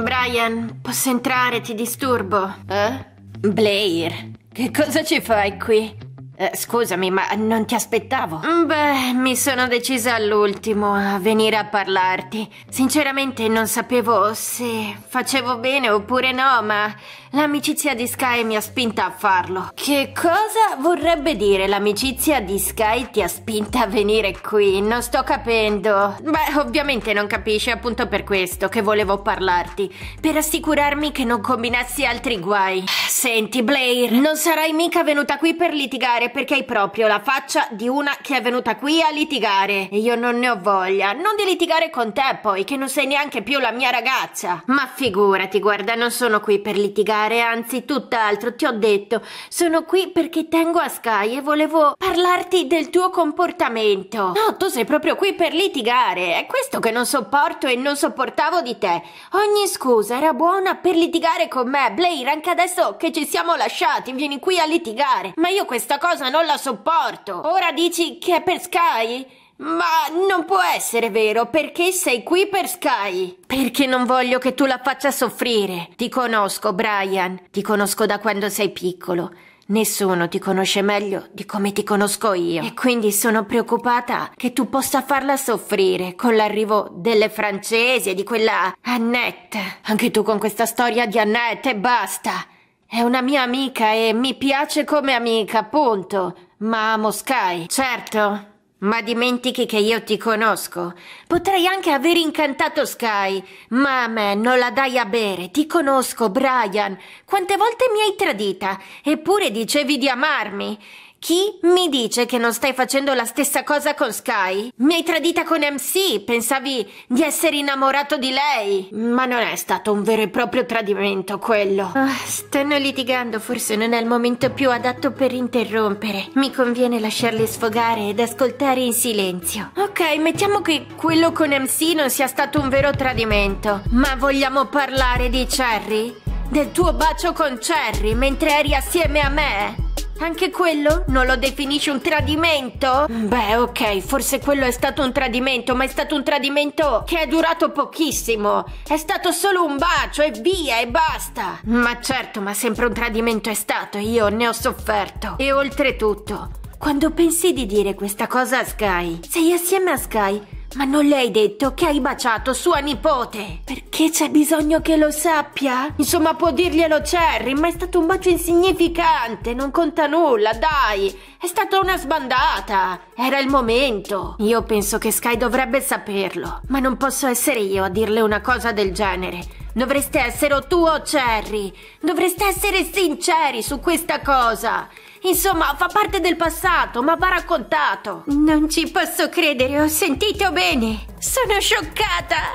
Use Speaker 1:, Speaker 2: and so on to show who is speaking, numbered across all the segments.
Speaker 1: Brian, posso entrare? Ti disturbo? Eh? Blair, che cosa ci fai qui? Eh, scusami, ma non ti aspettavo. Beh, mi sono decisa all'ultimo a venire a parlarti. Sinceramente non sapevo se facevo bene oppure no, ma L'amicizia di Sky mi ha spinta a farlo. Che cosa vorrebbe dire l'amicizia di Sky ti ha spinta a venire qui? Non sto capendo. Beh, ovviamente non capisci, appunto per questo che volevo parlarti. Per assicurarmi che non combinassi altri guai. Senti, Blair, non sarai mica venuta qui per litigare perché hai proprio la faccia di una che è venuta qui a litigare. E io non ne ho voglia. Non di litigare con te, poi, che non sei neanche più la mia ragazza. Ma figurati, guarda, non sono qui per litigare parlare, anzi tutt'altro, ti ho detto. Sono qui perché tengo a Sky e volevo parlarti del tuo comportamento. No, tu sei proprio qui per litigare. È questo che non sopporto e non sopportavo di te. Ogni scusa era buona per litigare con me. Blair, anche adesso che ci siamo lasciati, vieni qui a litigare. Ma io questa cosa non la sopporto. Ora dici che è per Sky? Ma non può essere vero, perché sei qui per Sky? Perché non voglio che tu la faccia soffrire. Ti conosco, Brian. Ti conosco da quando sei piccolo. Nessuno ti conosce meglio di come ti conosco io e quindi sono preoccupata che tu possa farla soffrire con l'arrivo delle francesi e di quella Annette. Anche tu con questa storia di Annette e basta. È una mia amica e mi piace come amica, punto. Ma amo Sky, certo. Ma dimentichi che io ti conosco. Potrei anche aver incantato Sky, ma a me non la dai a bere. Ti conosco, Brian. Quante volte mi hai tradita, eppure dicevi di amarmi. Chi mi dice che non stai facendo la stessa cosa con Sky? Mi hai tradita con MC, pensavi di essere innamorato di lei. Ma non è stato un vero e proprio tradimento quello. Ah, stanno litigando, forse non è il momento più adatto per interrompere. Mi conviene lasciarli sfogare ed ascoltare in silenzio. Ok, mettiamo che quello con MC non sia stato un vero tradimento. Ma vogliamo parlare di Cherry? Del tuo bacio con Cherry mentre eri assieme a me? Anche quello non lo definisci un tradimento? Beh, ok, forse quello è stato un tradimento, ma è stato un tradimento che è durato pochissimo. È stato solo un bacio e via e basta. Ma certo, ma sempre un tradimento è stato, io ne ho sofferto. E oltretutto, quando pensi di dire questa cosa a Sky, sei assieme a Sky ma non le hai detto che hai baciato sua nipote? Perché c'è bisogno che lo sappia? Insomma, può dirglielo Cherry, ma è stato un bacio insignificante, non conta nulla, dai! È stata una sbandata! Era il momento! Io penso che Sky dovrebbe saperlo, ma non posso essere io a dirle una cosa del genere. Dovreste essere tu o Cherry! Dovreste essere sinceri su questa cosa! Insomma, fa parte del passato, ma va raccontato. Non ci posso credere, ho sentito bene. Sono scioccata.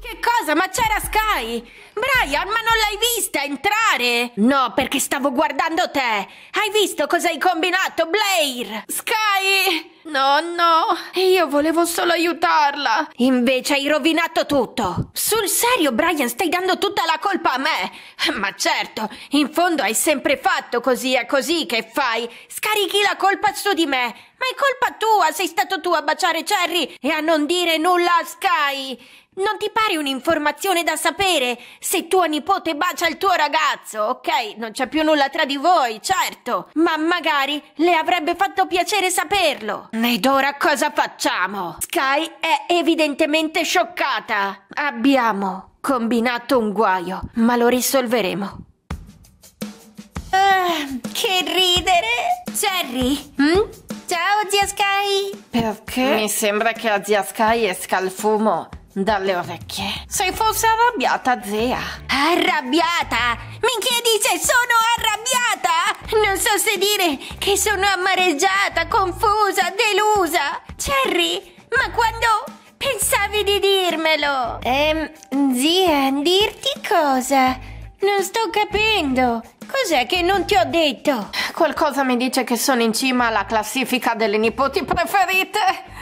Speaker 1: Che cosa? Ma c'era Sky! Brian, ma non l'hai vista entrare? No, perché stavo guardando te! Hai visto cosa hai combinato, Blair? Sky! No, no, io volevo solo aiutarla. Invece hai rovinato tutto. Sul serio, Brian, stai dando tutta la colpa a me. Ma certo, in fondo hai sempre fatto così, è così che fai. Scarichi la colpa su di me. Ma è colpa tua, sei stato tu a baciare Cherry e a non dire nulla a Sky. Non ti pare un'informazione da sapere? Se tuo nipote bacia il tuo ragazzo, ok, non c'è più nulla tra di voi, certo, ma magari le avrebbe fatto piacere saperlo. Ed ora cosa facciamo? Sky è evidentemente scioccata. Abbiamo combinato un guaio, ma lo risolveremo. Uh, che ridere! Jerry? Mm? Ciao, zia Sky! Perché? Mi sembra che la zia Sky esca al fumo dalle orecchie. Se fosse arrabbiata, zia. Arrabbiata? Minchia dice sono arrabbiata? Non so se dire che sono amareggiata, confusa, delusa. Cherry, ma quando pensavi di dirmelo? Ehm, zia, dirti cosa? Non sto capendo. Cos'è che non ti ho detto? Qualcosa mi dice che sono in cima alla classifica delle nipoti preferite.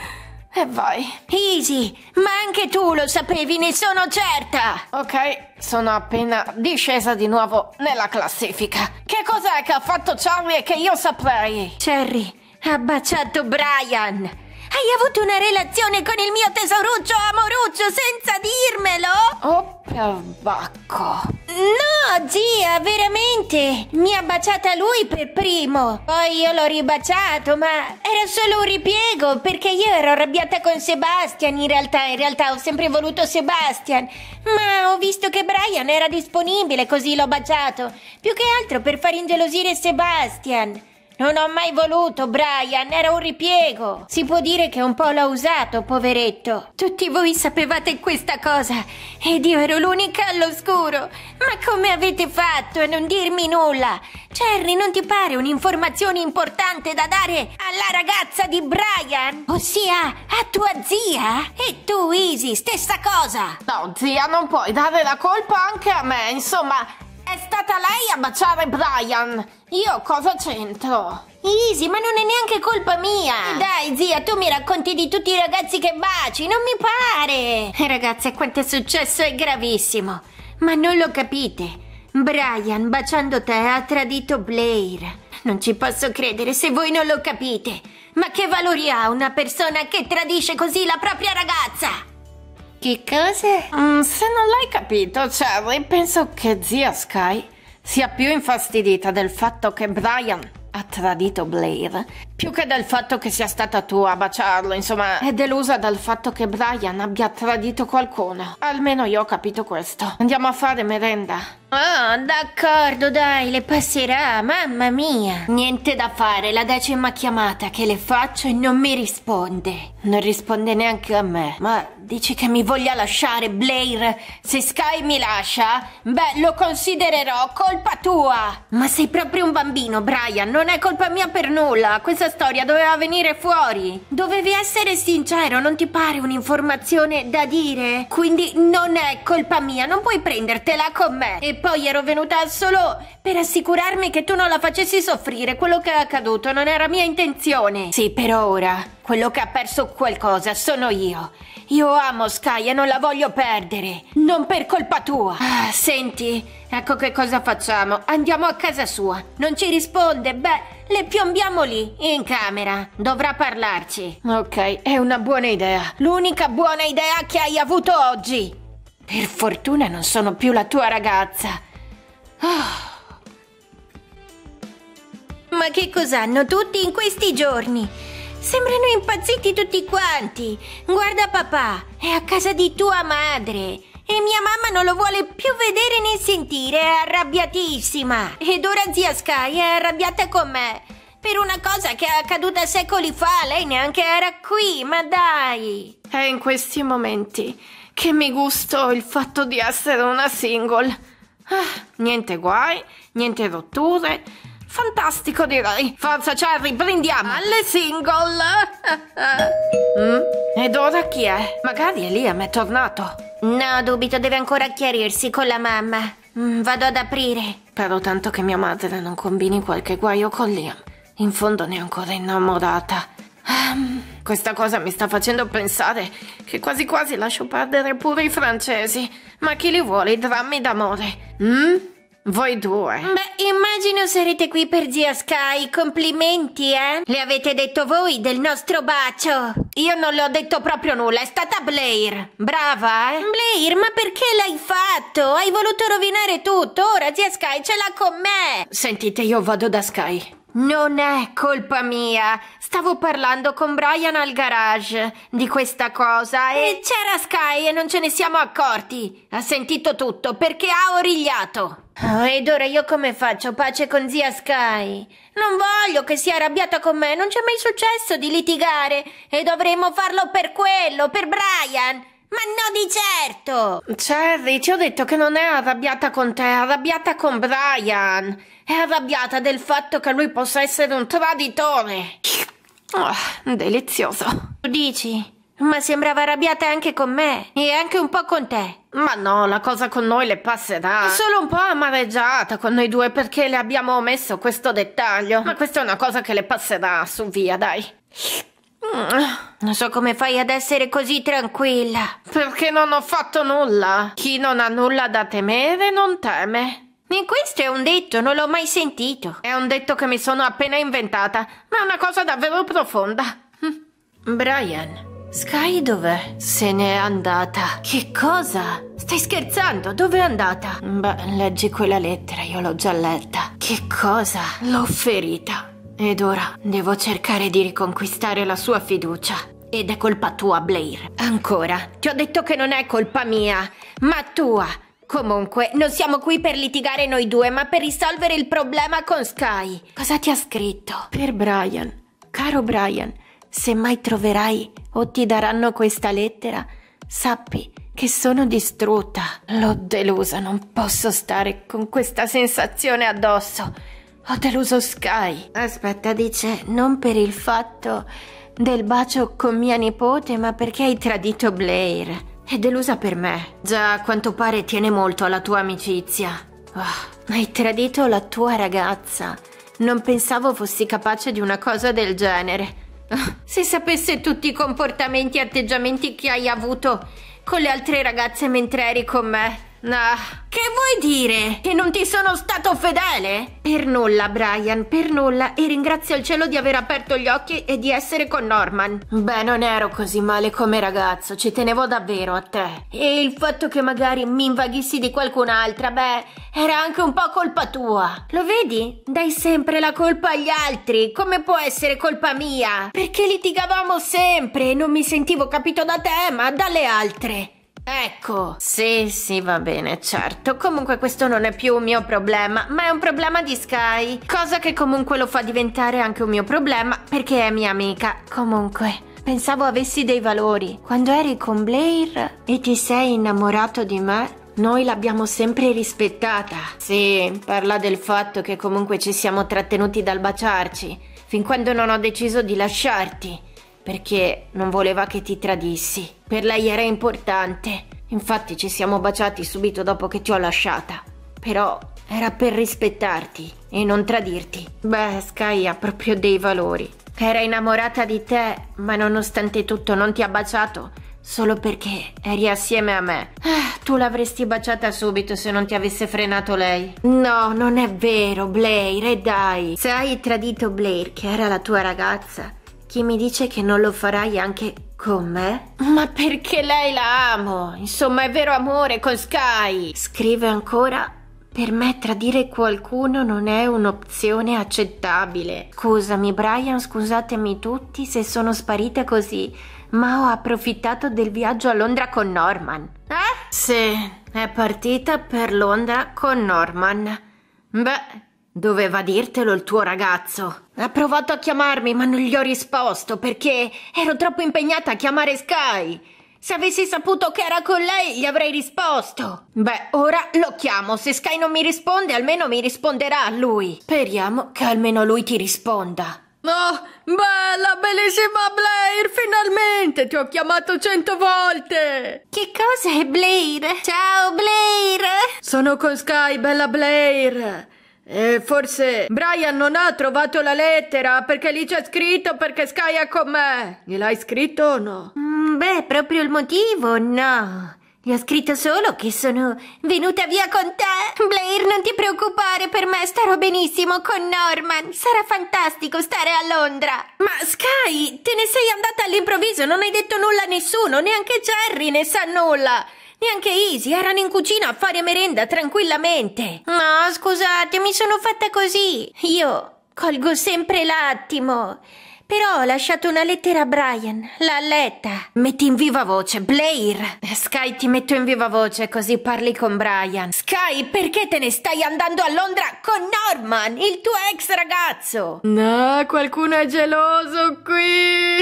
Speaker 1: E vai. Easy, ma anche tu lo sapevi, ne sono certa! Ok, sono appena discesa di nuovo nella classifica. Che cos'è che ha fatto Charlie e che io saprei? Cherry ha baciato Brian! Hai avuto una relazione con il mio tesoruccio amoruccio senza dirmelo? Oh, perbacco! No, zia, veramente! Mi ha baciata lui per primo. Poi io l'ho ribaciato, ma era solo un ripiego, perché io ero arrabbiata con Sebastian. In realtà, in realtà ho sempre voluto Sebastian. Ma ho visto che Brian era disponibile, così l'ho baciato. Più che altro per far ingelosire Sebastian. Non ho mai voluto, Brian, era un ripiego. Si può dire che un po' l'ho usato, poveretto. Tutti voi sapevate questa cosa ed io ero l'unica all'oscuro. Ma come avete fatto a non dirmi nulla? Cherry, non ti pare un'informazione importante da dare alla ragazza di Brian? Ossia, a tua zia? E tu, Easy, stessa cosa. No, zia, non puoi dare la colpa anche a me. Insomma, è stata lei a baciare Brian! Io cosa c'entro? Easy, ma non è neanche colpa mia! Eh. Dai, zia, tu mi racconti di tutti i ragazzi che baci, non mi pare! Ragazze, quanto è successo è gravissimo! Ma non lo capite! Brian, baciando te, ha tradito Blair. Non ci posso credere se voi non lo capite! Ma che valori ha una persona che tradisce così la propria ragazza? Che cosa? Mm, se non l'hai capito, Cherry, cioè, penso che zia Sky sia più infastidita del fatto che Brian ha tradito Blair più che dal fatto che sia stata tu a baciarlo, insomma, è delusa dal fatto che Brian abbia tradito qualcuno. Almeno io ho capito questo. Andiamo a fare merenda. Oh, d'accordo, dai, le passerà, mamma mia. Niente da fare, la decima chiamata che le faccio e non mi risponde. Non risponde neanche a me. Ma dici che mi voglia lasciare, Blair? Se Sky mi lascia, beh, lo considererò colpa tua. Ma sei proprio un bambino, Brian, non è colpa mia per nulla. Questa storia doveva venire fuori. Dovevi essere sincero, non ti pare un'informazione da dire? Quindi non è colpa mia, non puoi prendertela con me. E poi ero venuta solo per assicurarmi che tu non la facessi soffrire. Quello che è accaduto non era mia intenzione. Sì, per ora. Quello che ha perso qualcosa sono io. Io amo Sky e non la voglio perdere. Non per colpa tua. Ah, senti, ecco che cosa facciamo. Andiamo a casa sua. Non ci risponde. Beh, le piombiamo lì, in camera. Dovrà parlarci. Ok, è una buona idea. L'unica buona idea che hai avuto oggi. Per fortuna non sono più la tua ragazza. Oh. Ma che cos'hanno tutti in questi giorni? Sembrano impazziti tutti quanti. Guarda papà, è a casa di tua madre. E mia mamma non lo vuole più vedere né sentire, è arrabbiatissima. Ed ora zia Sky è arrabbiata con me. Per una cosa che è accaduta secoli fa, lei neanche era qui, ma dai. È in questi momenti che mi gusto il fatto di essere una single. Ah, niente guai, niente rotture Fantastico, direi. Forza, Charlie, prendiamo. Alle single. mm? Ed ora chi è? Magari Liam è tornato. No, dubito, deve ancora chiarirsi con la mamma. Mm, vado ad aprire. Spero tanto che mia madre non combini qualche guaio con Liam. In fondo ne è ancora innamorata. Um, questa cosa mi sta facendo pensare che quasi quasi lascio perdere pure i francesi. Ma chi li vuole i drammi d'amore? Mm? Voi due. Beh, immagino sarete qui per zia Sky. Complimenti, eh? Le avete detto voi del nostro bacio. Io non le ho detto proprio nulla, è stata Blair. Brava, eh? Blair, ma perché l'hai fatto? Hai voluto rovinare tutto. Ora zia Sky ce l'ha con me. Sentite, io vado da Sky. Non è colpa mia. Stavo parlando con Brian al garage di questa cosa e eh, c'era Sky e non ce ne siamo accorti. Ha sentito tutto perché ha origliato. Oh, ed ora io come faccio pace con zia Sky? Non voglio che sia arrabbiata con me, non c'è mai successo di litigare e dovremmo farlo per quello, per Brian. Ma no di certo! Cherry, ti ho detto che non è arrabbiata con te, è arrabbiata con Brian. È arrabbiata del fatto che lui possa essere un traditore. Oh, delizioso. Tu dici? Ma sembrava arrabbiata anche con me e anche un po' con te. Ma no, la cosa con noi le passerà. È solo un po' amareggiata con noi due perché le abbiamo omesso questo dettaglio. Ma questa è una cosa che le passerà, su via, dai. Mm. Non so come fai ad essere così tranquilla. Perché non ho fatto nulla. Chi non ha nulla da temere non teme. E questo è un detto, non l'ho mai sentito. È un detto che mi sono appena inventata, ma è una cosa davvero profonda. Mm. Brian. Sky dov'è? Se n'è andata. Che cosa? Stai scherzando? Dove è andata? Beh, leggi quella lettera, io l'ho già letta. Che cosa? L'ho ferita. Ed ora devo cercare di riconquistare la sua fiducia. Ed è colpa tua, Blair. Ancora, ti ho detto che non è colpa mia, ma tua. Comunque, non siamo qui per litigare noi due, ma per risolvere il problema con Sky. Cosa ti ha scritto? Per Brian. Caro Brian, se mai troverai o ti daranno questa lettera, sappi che sono distrutta. L'ho delusa, non posso stare con questa sensazione addosso. Ho deluso Sky. Aspetta, dice, non per il fatto del bacio con mia nipote, ma perché hai tradito Blair. È delusa per me. Già, a quanto pare tiene molto alla tua amicizia. Oh, hai tradito la tua ragazza. Non pensavo fossi capace di una cosa del genere. Oh, se sapesse tutti i comportamenti e atteggiamenti che hai avuto con le altre ragazze mentre eri con me. Ah, che vuoi dire? Che non ti sono stato fedele? Per nulla, Brian, per nulla. E ringrazio il cielo di aver aperto gli occhi e di essere con Norman. Beh, non ero così male come ragazzo, ci tenevo davvero a te. E il fatto che magari mi invaghissi di qualcun'altra, beh, era anche un po' colpa tua. Lo vedi? Dai sempre la colpa agli altri. Come può essere colpa mia? Perché litigavamo sempre e non mi sentivo capito da te, ma dalle altre. Ecco, sì, sì, va bene, certo. Comunque questo non è più un mio problema, ma è un problema di Sky. Cosa che comunque lo fa diventare anche un mio problema, perché è mia amica. Comunque... Pensavo avessi dei valori. Quando eri con Blair e ti sei innamorato di me, noi l'abbiamo sempre rispettata. Sì, parla del fatto che comunque ci siamo trattenuti dal baciarci, fin quando non ho deciso di lasciarti perché non voleva che ti tradissi. Per lei era importante. Infatti ci siamo baciati subito dopo che ti ho lasciata. Però era per rispettarti e non tradirti. Beh, Sky ha proprio dei valori. Era innamorata di te, ma nonostante tutto non ti ha baciato solo perché eri assieme a me. Ah, tu l'avresti baciata subito se non ti avesse frenato lei. No, non è vero, Blair, e dai. Se hai tradito Blair, che era la tua ragazza, chi mi dice che non lo farai anche con me? Ma perché lei la amo? Insomma, è vero amore con Sky. Scrive ancora. Per me tradire qualcuno non è un'opzione accettabile. Scusami Brian, scusatemi tutti se sono sparita così, ma ho approfittato del viaggio a Londra con Norman. Eh? Sì, è partita per Londra con Norman. Beh, Doveva dirtelo il tuo ragazzo. Ha provato a chiamarmi, ma non gli ho risposto perché ero troppo impegnata a chiamare Sky. Se avessi saputo che era con lei, gli avrei risposto. Beh, ora lo chiamo. Se Sky non mi risponde, almeno mi risponderà a lui. Speriamo che almeno lui ti risponda. Oh, bella, bellissima Blair, finalmente ti ho chiamato cento volte! Che cosa è Blair? Ciao Blair! Sono con Sky, bella Blair! E eh, forse Brian non ha trovato la lettera perché lì c'è scritto perché Sky è con me. Gliel'hai scritto o no? Mm, beh, proprio il motivo, no. Gli ho scritto solo che sono venuta via con te. Blair, non ti preoccupare per me, starò benissimo con Norman. Sarà fantastico stare a Londra. Ma Sky, te ne sei andata all'improvviso, non hai detto nulla a nessuno, neanche Jerry ne sa nulla. E anche Easy erano in cucina a fare merenda tranquillamente. No, scusate, mi sono fatta così. Io colgo sempre l'attimo. Però ho lasciato una lettera a Brian. L'ha letta. Metti in viva voce, Blair. Sky, ti metto in viva voce così parli con Brian. Sky, perché te ne stai andando a Londra con Norman, il tuo ex ragazzo? No, qualcuno è geloso qui.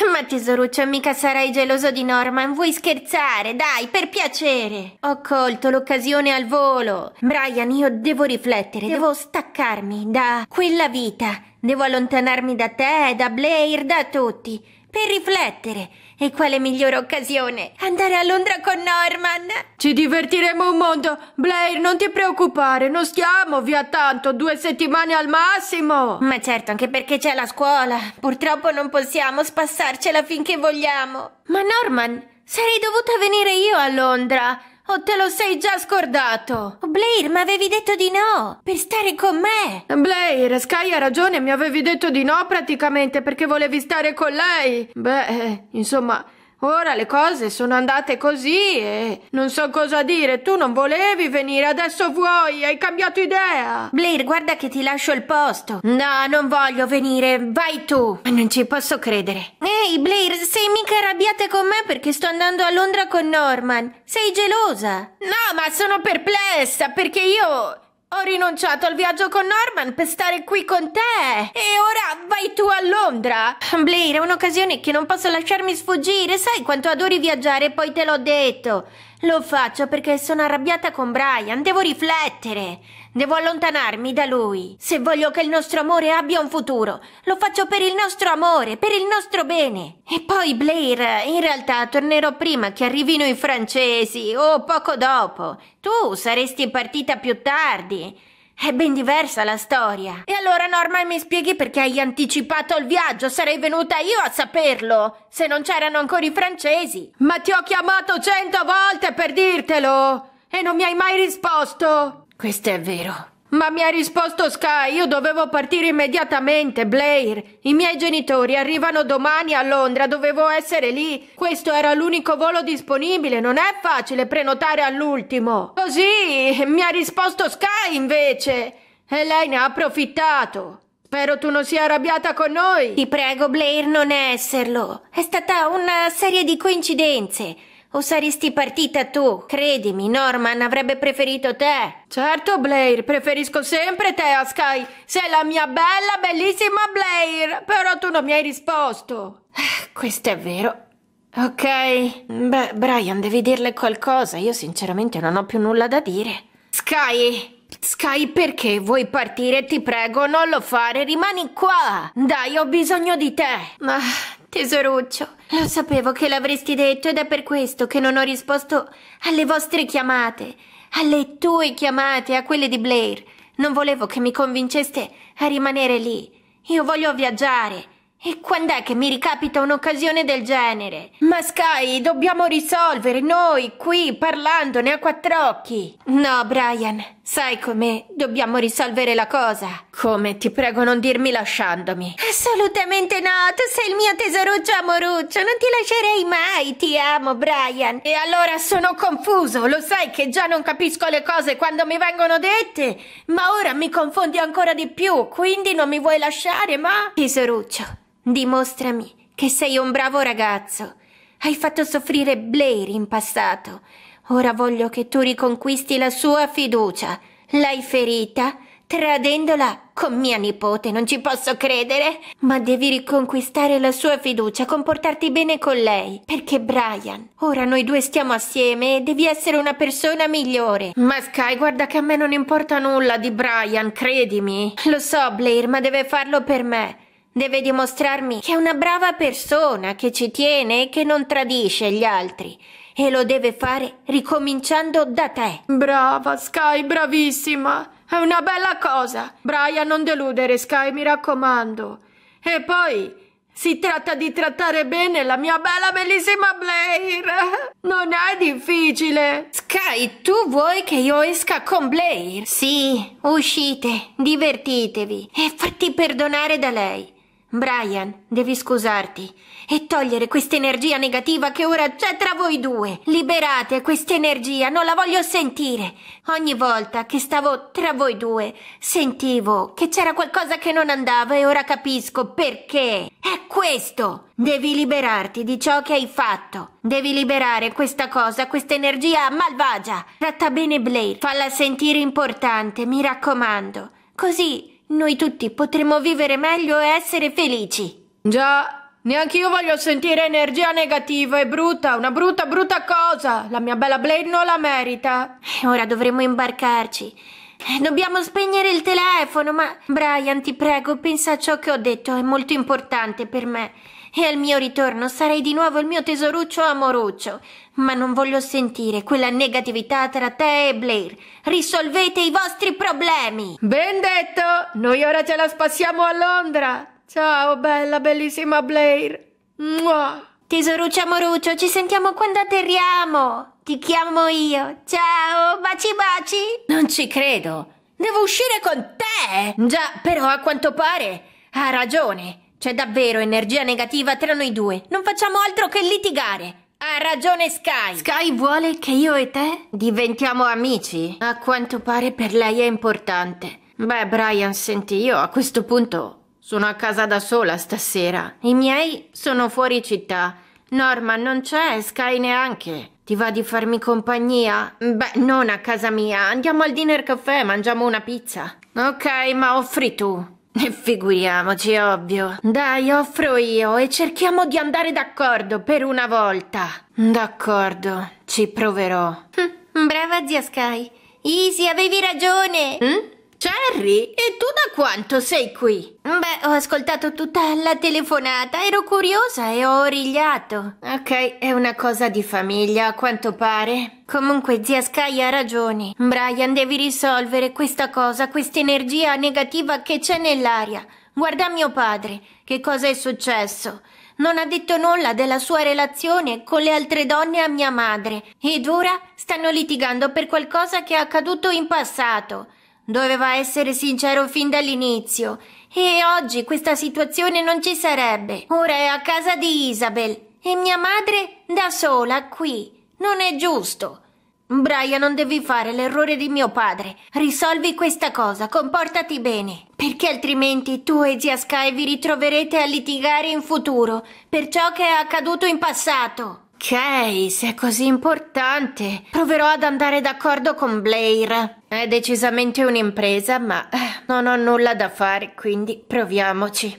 Speaker 1: Ma tesoruccio, mica sarai geloso di Norman. Vuoi scherzare? Dai, per piacere. Ho colto l'occasione al volo. Brian, io devo riflettere. Devo staccarmi da quella vita Devo allontanarmi da te, da Blair, da tutti, per riflettere. E quale migliore occasione? Andare a Londra con Norman! Ci divertiremo un mondo! Blair, non ti preoccupare, non stiamo via tanto, due settimane al massimo! Ma certo, anche perché c'è la scuola. Purtroppo non possiamo spassarcela finché vogliamo. Ma Norman, sarei dovuta venire io a Londra. O oh, te lo sei già scordato? Blair, ma avevi detto di no! Per stare con me! Blair, Sky ha ragione, mi avevi detto di no praticamente perché volevi stare con lei! Beh, eh, insomma, Ora le cose sono andate così e non so cosa dire. Tu non volevi venire, adesso vuoi, hai cambiato idea. Blair, guarda che ti lascio il posto. No, non voglio venire, vai tu. non ci posso credere. Ehi, Blair, sei mica arrabbiata con me perché sto andando a Londra con Norman. Sei gelosa? No, ma sono perplessa perché io ho rinunciato al viaggio con Norman per stare qui con te! E ora vai tu a Londra! Blair, è un'occasione che non posso lasciarmi sfuggire, sai quanto adori viaggiare, poi te l'ho detto! Lo faccio perché sono arrabbiata con Brian, devo riflettere! Devo allontanarmi da lui. Se voglio che il nostro amore abbia un futuro, lo faccio per il nostro amore, per il nostro bene. E poi, Blair, in realtà tornerò prima che arrivino i francesi o poco dopo. Tu saresti partita più tardi. È ben diversa la storia. E allora Norma, mi spieghi perché hai anticipato il viaggio? Sarei venuta io a saperlo, se non c'erano ancora i francesi. Ma ti ho chiamato cento volte per dirtelo e non mi hai mai risposto. Questo è vero. Ma mi ha risposto Sky, io dovevo partire immediatamente, Blair. I miei genitori arrivano domani a Londra, dovevo essere lì. Questo era l'unico volo disponibile, non è facile prenotare all'ultimo. Così mi ha risposto Sky invece. E lei ne ha approfittato. Spero tu non sia arrabbiata con noi. Ti prego, Blair, non esserlo. È stata una serie di coincidenze. O saresti partita tu? Credimi, Norman avrebbe preferito te. Certo, Blair, preferisco sempre te a Sky. Sei la mia bella, bellissima Blair. Però tu non mi hai risposto. Eh, questo è vero. Ok. Beh, Brian, devi dirle qualcosa. Io sinceramente non ho più nulla da dire. Sky, Sky, perché vuoi partire? Ti prego, non lo fare, rimani qua. Dai, ho bisogno di te. Ma ah, Tesoruccio, lo sapevo che l'avresti detto ed è per questo che non ho risposto alle vostre chiamate, alle tue chiamate, a quelle di Blair. Non volevo che mi convinceste a rimanere lì. Io voglio viaggiare. E quando è che mi ricapita un'occasione del genere? Ma Sky, dobbiamo risolvere noi, qui, parlandone a quattro occhi. No, Brian, sai com'è, dobbiamo risolvere la cosa. Come? Ti prego non dirmi lasciandomi. Assolutamente no, tu sei il mio tesoruccio amoruccio, non ti lascerei mai, ti amo Brian. E allora sono confuso, lo sai che già non capisco le cose quando mi vengono dette, ma ora mi confondi ancora di più, quindi non mi vuoi lasciare, ma... Tesoruccio, dimostrami che sei un bravo ragazzo. Hai fatto soffrire Blair in passato. Ora voglio che tu riconquisti la sua fiducia. L'hai ferita tradendola con mia nipote, non ci posso credere. Ma devi riconquistare la sua fiducia, comportarti bene con lei. Perché Brian, ora noi due stiamo assieme e devi essere una persona migliore. Ma Sky, guarda che a me non importa nulla di Brian, credimi. Lo so, Blair, ma deve farlo per me. Deve dimostrarmi che è una brava persona, che ci tiene e che non tradisce gli altri. E lo deve fare ricominciando da te. Brava, Sky, bravissima. È una bella cosa. Brian, non deludere, Sky, mi raccomando. E poi si tratta di trattare bene la mia bella bellissima Blair. Non è difficile. Sky, tu vuoi che io esca con Blair? Sì, uscite, divertitevi e fatti perdonare da lei. Brian, devi scusarti e togliere quest'energia negativa che ora c'è tra voi due. Liberate questa energia, non la voglio sentire. Ogni volta che stavo tra voi due, sentivo che c'era qualcosa che non andava e ora capisco perché. È questo. Devi liberarti di ciò che hai fatto. Devi liberare questa cosa, questa energia malvagia. Tratta bene Blade, falla sentire importante, mi raccomando. Così noi tutti potremo vivere meglio e essere felici. Già, neanche io voglio sentire energia negativa, è brutta, una brutta brutta cosa. La mia bella Blade non la merita. Eh, ora dovremo imbarcarci. Eh, dobbiamo spegnere il telefono, ma Brian, ti prego, pensa a ciò che ho detto, è molto importante per me e al mio ritorno sarei di nuovo il mio tesoruccio amoruccio. Ma non voglio sentire quella negatività tra te e Blair. Risolvete i vostri problemi. Ben detto! Noi ora ce la spassiamo a Londra. Ciao, bella, bellissima Blair. Mua. Tesoruccio amoruccio, ci sentiamo quando atterriamo. Ti chiamo io. Ciao, baci baci. Non ci credo. Devo uscire con te. Già, però a quanto pare ha ragione. C'è davvero energia negativa tra noi due. Non facciamo altro che litigare. Ha ragione Sky. Sky vuole che io e te diventiamo amici? A quanto pare per lei è importante. Beh, Brian, senti, io a questo punto sono a casa da sola stasera. I miei sono fuori città. Norman non c'è Sky neanche. Ti va di farmi compagnia? Beh, non a casa mia. Andiamo al dinner caffè, mangiamo una pizza. Ok, ma offri tu. E eh, figuriamoci, ovvio. Dai, offro io e cerchiamo di andare d'accordo per una volta. D'accordo, ci proverò. Hm, brava zia Sky. Easy, avevi ragione. Hm? Cherry, e tu da quanto sei qui? Beh, ho ascoltato tutta la telefonata, ero curiosa e ho origliato. Ok, è una cosa di famiglia, a quanto pare. Comunque, zia Sky ha ragione. Brian, devi risolvere questa cosa, questa energia negativa che c'è nell'aria. Guarda mio padre, che cosa è successo? Non ha detto nulla della sua relazione con le altre donne a mia madre ed ora stanno litigando per qualcosa che è accaduto in passato. Doveva essere sincero fin dall'inizio. E oggi questa situazione non ci sarebbe. Ora è a casa di Isabel e mia madre da sola qui. Non è giusto. Brian, non devi fare l'errore di mio padre. Risolvi questa cosa, comportati bene, perché altrimenti tu e zia Sky vi ritroverete a litigare in futuro per ciò che è accaduto in passato. Ok, se è così importante, proverò ad andare d'accordo con Blair. È decisamente un'impresa, ma eh, non ho nulla da fare, quindi proviamoci.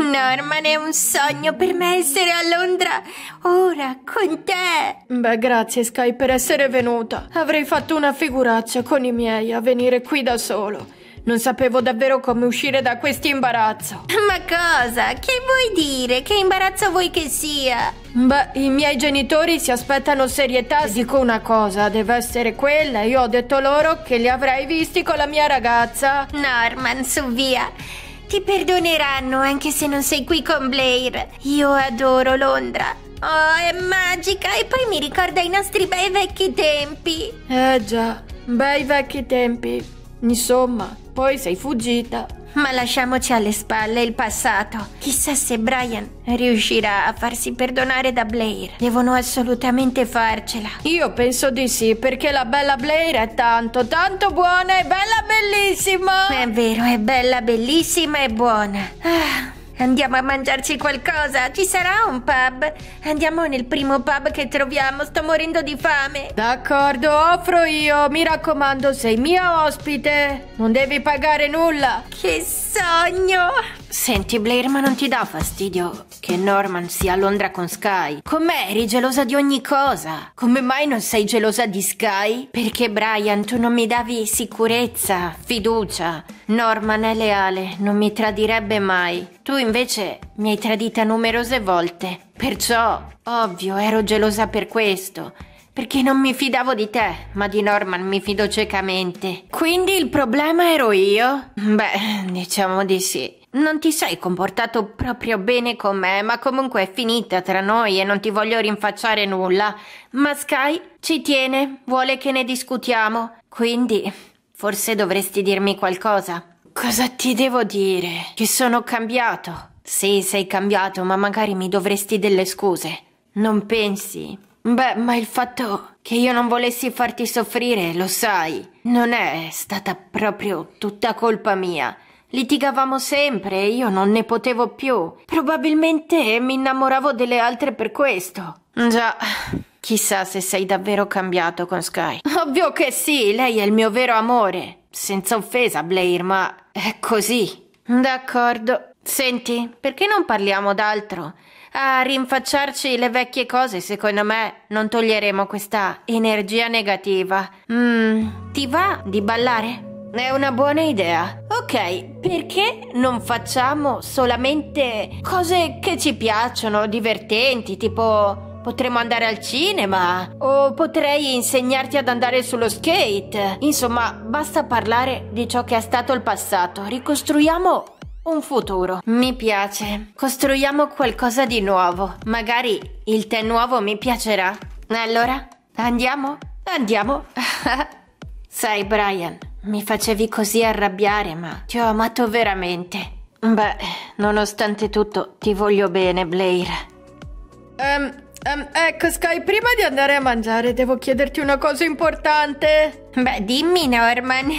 Speaker 1: Norman, è un sogno per me essere a Londra ora con te. Beh, grazie Sky per essere venuta. Avrei fatto una figuraccia con i miei a venire qui da solo. Non sapevo davvero come uscire da questo imbarazzo. Ma cosa? Che vuoi dire? Che imbarazzo vuoi che sia? Beh, i miei genitori si aspettano serietà. Ti dico una cosa, deve essere quella. Io ho detto loro che li avrei visti con la mia ragazza. Norman, su via. Ti perdoneranno anche se non sei qui con Blair. Io adoro Londra. Oh, è magica e poi mi ricorda i nostri bei vecchi tempi. Eh già, bei vecchi tempi. Insomma, poi sei fuggita. Ma lasciamoci alle spalle il passato. Chissà se Brian riuscirà a farsi perdonare da Blair. Devono assolutamente farcela. Io penso di sì, perché la bella Blair è tanto, tanto buona e bella bellissima. È vero, è bella bellissima e buona. Ah. Andiamo a mangiarci qualcosa, ci sarà un pub? Andiamo nel primo pub che troviamo, sto morendo di fame. D'accordo, offro io, mi raccomando, sei mia ospite, non devi pagare nulla. Che sogno! Senti Blair, ma non ti dà fastidio che Norman sia a Londra con Sky? Com'è? Eri gelosa di ogni cosa. Come mai non sei gelosa di Sky? Perché Brian, tu non mi davi sicurezza, fiducia. Norman è leale, non mi tradirebbe mai. Tu invece mi hai tradita numerose volte. Perciò, ovvio, ero gelosa per questo. Perché non mi fidavo di te, ma di Norman mi fido ciecamente. Quindi il problema ero io? Beh, diciamo di sì. Non ti sei comportato proprio bene con me, ma comunque è finita tra noi e non ti voglio rinfacciare nulla. Ma Sky ci tiene, vuole che ne discutiamo. Quindi, forse dovresti dirmi qualcosa. Cosa ti devo dire? Che sono cambiato. Sì, sei cambiato, ma magari mi dovresti delle scuse. Non pensi Beh, ma il fatto che io non volessi farti soffrire, lo sai, non è stata proprio tutta colpa mia. Litigavamo sempre e io non ne potevo più. Probabilmente mi innamoravo delle altre per questo. Già, chissà se sei davvero cambiato con Sky. Ovvio che sì, lei è il mio vero amore. Senza offesa, Blair, ma è così. D'accordo. Senti, perché non parliamo d'altro? a rinfacciarci le vecchie cose, secondo me non toglieremo questa energia negativa. Mmm, ti va di ballare? È una buona idea. Ok, perché non facciamo solamente cose che ci piacciono, divertenti, tipo potremmo andare al cinema o potrei insegnarti ad andare sullo skate. Insomma, basta parlare di ciò che è stato il passato. Ricostruiamo un futuro. Mi piace. Costruiamo qualcosa di nuovo. Magari il tè nuovo mi piacerà. Allora, andiamo? Andiamo. Sai, Brian, mi facevi così arrabbiare, ma ti ho amato veramente. Beh, nonostante tutto, ti voglio bene, Blair. Um, um, ecco, Sky, prima di andare a mangiare devo chiederti una cosa importante. Beh, dimmi, Norman.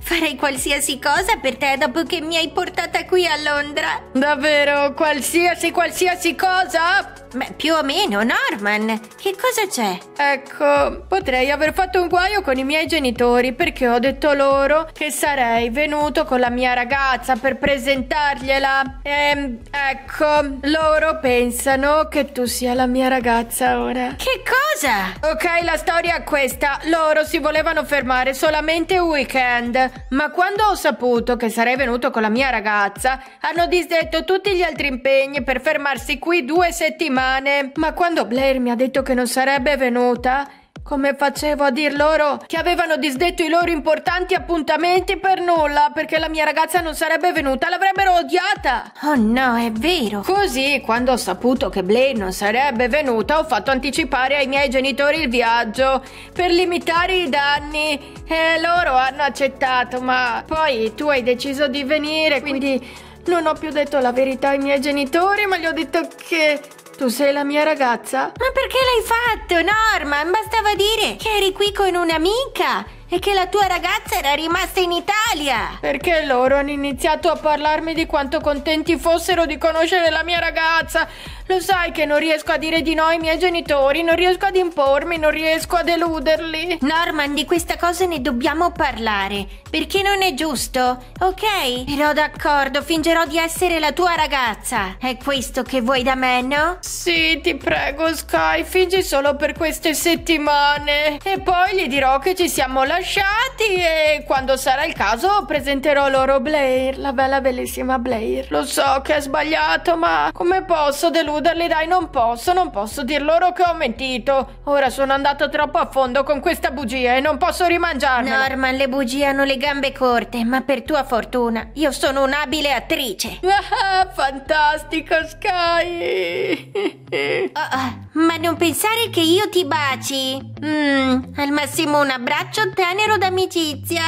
Speaker 1: Farei qualsiasi cosa per te dopo che mi hai portata qui a Londra. Davvero? Qualsiasi, qualsiasi cosa? Beh, più o meno, Norman. Che cosa c'è? Ecco, potrei aver fatto un guaio con i miei genitori perché ho detto loro che sarei venuto con la mia ragazza per presentargliela. E ehm, ecco, loro pensano che tu sia la mia ragazza ora. Che cosa? Ok, la storia è questa. Loro si volevano fermare solamente un weekend ma quando ho saputo che sarei venuto con la mia ragazza, hanno disdetto tutti gli altri impegni per fermarsi qui due settimane. Ma quando Blair mi ha detto che non sarebbe venuta, come facevo a dir loro che avevano disdetto i loro importanti appuntamenti per nulla, perché la mia ragazza non sarebbe venuta, l'avrebbero odiata! Oh no, è vero! Così, quando ho saputo che Blaine non sarebbe venuta, ho fatto anticipare ai miei genitori il viaggio, per limitare i danni, e loro hanno accettato, ma poi tu hai deciso di venire, quindi... Non ho più detto la verità ai miei genitori, ma gli ho detto che tu sei la mia ragazza? Ma perché l'hai fatto, Norman? Bastava dire che eri qui con un'amica e che la tua ragazza era rimasta in Italia. Perché loro hanno iniziato a parlarmi di quanto contenti fossero di conoscere la mia ragazza lo sai che non riesco a dire di no ai miei genitori, non riesco ad impormi, non riesco a deluderli. Norman, di questa cosa ne dobbiamo parlare, perché non è giusto, ok? Però d'accordo, fingerò di essere la tua ragazza. È questo che vuoi da me, no? Sì, ti prego, Sky, fingi solo per queste settimane. E poi gli dirò che ci siamo lasciati e quando sarà il caso presenterò loro Blair, la bella bellissima Blair. Lo so che è sbagliato, ma come posso deluderli? chiuderli, dai, non posso, non posso dir loro che ho mentito. Ora sono andato troppo a fondo con questa bugia e non posso rimangiarmela. Norman, le bugie hanno le gambe corte, ma per tua fortuna io sono un'abile attrice. Ah, fantastico, Sky! oh, oh, ma non pensare che io ti baci. Mm, al massimo un abbraccio tenero d'amicizia.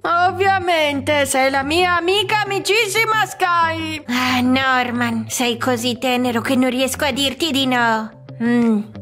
Speaker 1: Ovviamente, sei la mia amica amicissima, Sky. Ah, Norman, sei così tenero che non riesco a dirti di no. Mm.